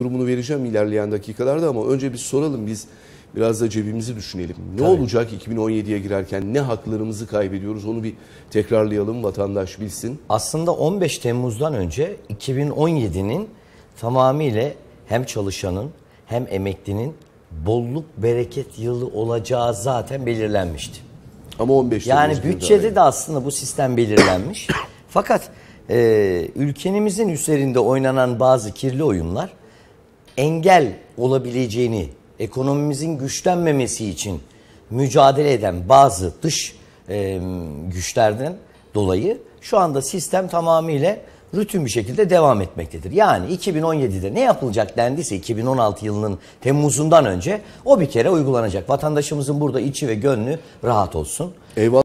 durumunu vereceğim ilerleyen dakikalarda ama önce bir soralım biz biraz da cebimizi düşünelim. Ne Tabii. olacak 2017'ye girerken ne haklarımızı kaybediyoruz onu bir tekrarlayalım vatandaş bilsin. Aslında 15 Temmuz'dan önce 2017'nin tamamıyla hem çalışanın hem emeklinin bolluk bereket yılı olacağı zaten belirlenmişti. Ama 15 Temmuz Yani bütçede de aslında bu sistem belirlenmiş. Fakat e, ülkenimizin üzerinde oynanan bazı kirli oyunlar engel olabileceğini, ekonomimizin güçlenmemesi için mücadele eden bazı dış e, güçlerden dolayı şu anda sistem tamamıyla rutin bir şekilde devam etmektedir. Yani 2017'de ne yapılacak dendiyse 2016 yılının Temmuz'undan önce o bir kere uygulanacak. Vatandaşımızın burada içi ve gönlü rahat olsun. Eyvallah.